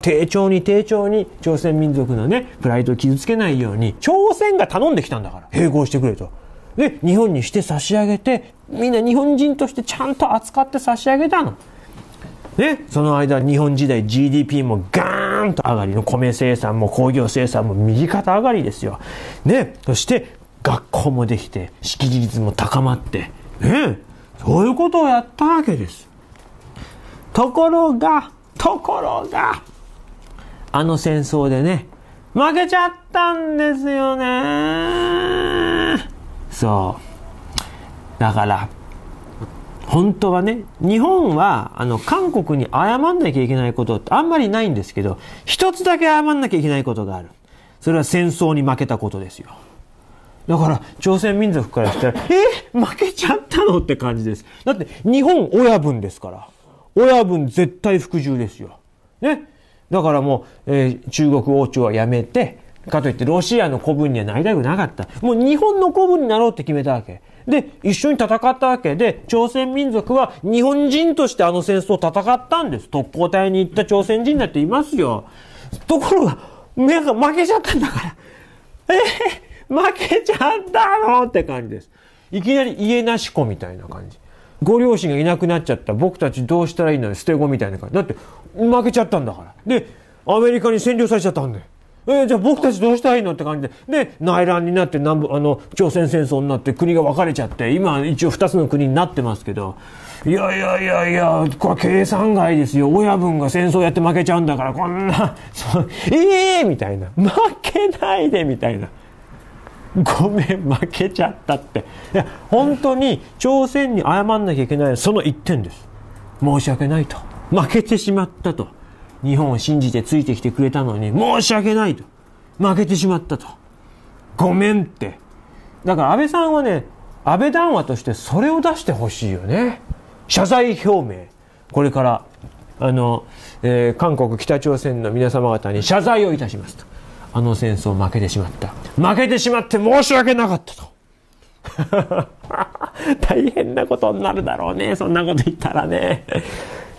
丁重に丁重に朝鮮民族のね、プライドを傷つけないように、朝鮮が頼んできたんだから、併合してくれと。で、日本にして差し上げて、みんな日本人としてちゃんと扱って差し上げたの。ね、その間、日本時代 GDP もガーンと上がりの米生産も工業生産も右肩上がりですよ。ね、そして学校もできて、識字率も高まって、ね、そういうことをやったわけです。ところが、ところが、あの戦争でね、負けちゃったんですよね。そう。だから、本当はね、日本は、あの、韓国に謝んなきゃいけないことってあんまりないんですけど、一つだけ謝んなきゃいけないことがある。それは戦争に負けたことですよ。だから、朝鮮民族からしたら、え負けちゃったのって感じです。だって、日本親分ですから。親分絶対服従ですよ。ね。だからもう、えー、中国王朝はやめて、かといってロシアの古文にはなりたくなかった。もう日本の古文になろうって決めたわけ。で、一緒に戦ったわけで、朝鮮民族は日本人としてあの戦争を戦ったんです。特攻隊に行った朝鮮人だっていますよ。ところが、目が負けちゃったんだから。えー、負けちゃったのって感じです。いきなり家なし子みたいな感じ。ご両親がいなくなっちゃった僕たちどうしたらいいのよ捨て子みたいな感じだって負けちゃったんだからでアメリカに占領されちゃったんだよえじゃあ僕たちどうしたらいいのって感じで、で、内乱になって南部、あの、朝鮮戦争になって国が分かれちゃって、今一応2つの国になってますけど、いやいやいやいや、これ計算外ですよ。親分が戦争やって負けちゃうんだから、こんな、ええー、みたいな。負けないで、みたいな。ごめん、負けちゃったって。いや、本当に朝鮮に謝んなきゃいけないその一点です。申し訳ないと。負けてしまったと。日本を信じてついてきてくれたのに、申し訳ないと。負けてしまったと。ごめんって。だから安倍さんはね、安倍談話としてそれを出してほしいよね。謝罪表明。これから、あの、えー、韓国、北朝鮮の皆様方に謝罪をいたしますと。あの戦争負けてしまった。負けてしまって申し訳なかったと。大変なことになるだろうね。そんなこと言ったらね。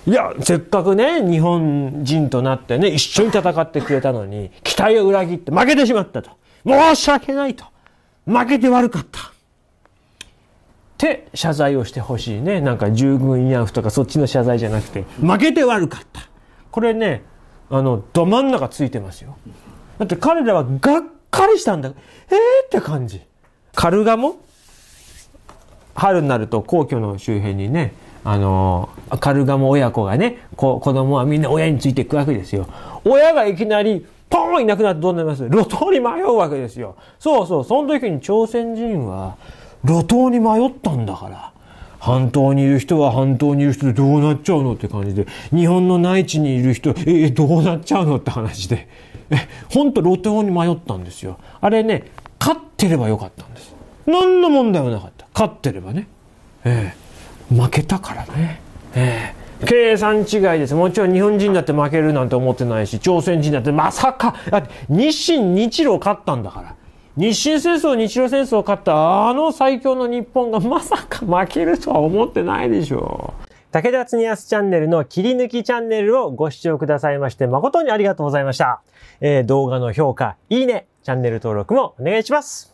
いや、せっかくね、日本人となってね、一緒に戦ってくれたのに、期待を裏切って負けてしまったと。申し訳ないと。負けて悪かった。って謝罪をしてほしいね。なんか従軍慰安婦とかそっちの謝罪じゃなくて、負けて悪かった。これね、あの、ど真ん中ついてますよ。だって彼らはがっかりしたんだ。えーって感じ。カルガモ春になると皇居の周辺にね、あの、カルガモ親子がね、子供はみんな親についていくわけですよ。親がいきなり、ポーンいなくなってどうなります路頭に迷うわけですよ。そうそう、その時に朝鮮人は、路頭に迷ったんだから。半島にいる人は半島にいる人でどうなっちゃうのって感じで、日本の内地にいる人、え、どうなっちゃうのって話で、え、ほんと露頭に迷ったんですよ。あれね、勝ってればよかったんです。何の問題もなかった。勝ってればね。ええー、負けたからね。ええー、計算違いです。もちろん日本人だって負けるなんて思ってないし、朝鮮人だってまさか、だって日清日露勝ったんだから。日清戦争、日露戦争を勝ったあの最強の日本がまさか負けるとは思ってないでしょう。武田恒すチャンネルの切り抜きチャンネルをご視聴くださいまして誠にありがとうございました。えー、動画の評価、いいね、チャンネル登録もお願いします。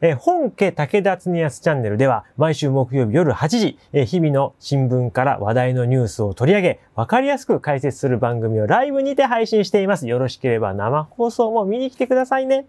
えー、本家武田恒すチャンネルでは毎週木曜日夜8時、えー、日々の新聞から話題のニュースを取り上げ、わかりやすく解説する番組をライブにて配信しています。よろしければ生放送も見に来てくださいね。